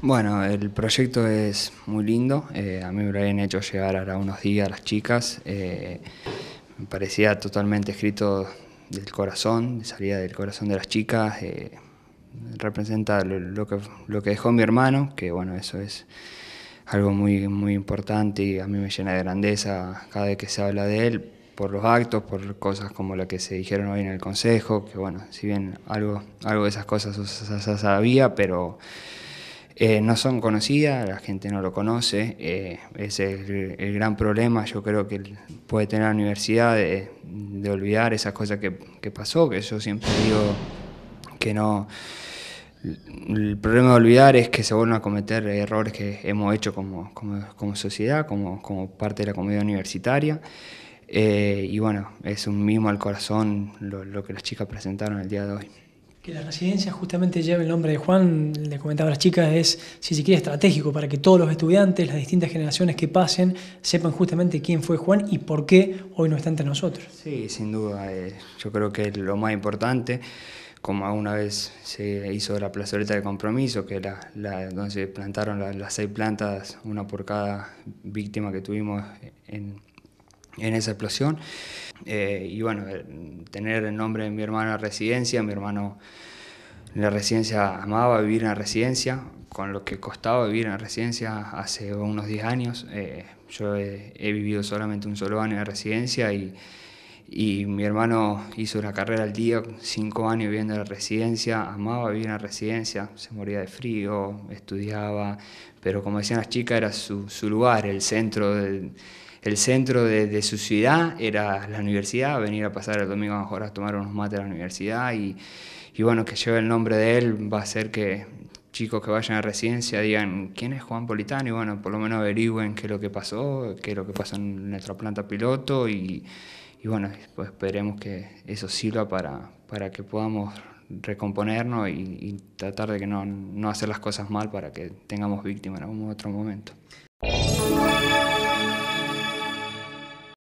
Bueno, el proyecto es muy lindo. Eh, a mí me lo habían hecho llegar ahora unos días las chicas. Eh, me parecía totalmente escrito del corazón, salía del corazón de las chicas. Eh, representa lo, que, lo que dejó mi hermano, que bueno, eso es algo muy, muy importante y a mí me llena de grandeza cada vez que se habla de él, por los actos, por cosas como la que se dijeron hoy en el Consejo, que bueno, si bien algo, algo de esas cosas se sabía, pero eh, no son conocidas, la gente no lo conoce, ese eh, es el, gran problema yo creo que puede tener la universidad de, olvidar esas cosas que, pasó, que yo siempre digo que no... El problema de olvidar es que se vuelven a cometer errores que hemos hecho como, sociedad, como, parte de la comunidad universitaria. Eh, y bueno, es un mimo al corazón lo que las chicas presentaron el día de hoy que la residencia justamente lleva el nombre de Juan, le comentaba a las chicas, es, si se quiere, estratégico para que todos los estudiantes, las distintas generaciones que pasen, sepan justamente quién fue Juan y por qué hoy no está entre nosotros. Sí, sin duda, eh, yo creo que es lo más importante, como alguna vez se hizo la plazoleta de compromiso, que era donde se plantaron las seis plantas, una por cada víctima que tuvimos en en esa explosión. Eh, y bueno, eh, tener el nombre de mi hermano en residencia, mi hermano en la residencia amaba vivir en la residencia, con lo que costaba vivir en la residencia hace unos 10 años. Eh, yo he, vivido solamente un solo año en la residencia y, y mi hermano hizo una carrera al día, 5 años viviendo en la residencia, amaba vivir en la residencia, se moría de frío, estudiaba, pero como decían las chicas, era su, su lugar, el centro del el centro de, su ciudad era la universidad, venir a pasar el domingo a a tomar unos mates a la universidad y, bueno, que lleve el nombre de él va a hacer que chicos que vayan a residencia digan quién es Juan Politano y bueno, por lo menos averigüen qué es lo que pasó, qué es lo que pasó en nuestra planta piloto y, bueno, esperemos que eso sirva para, que podamos recomponernos y, tratar de que no, no hacer las cosas mal para que tengamos víctimas en algún otro momento.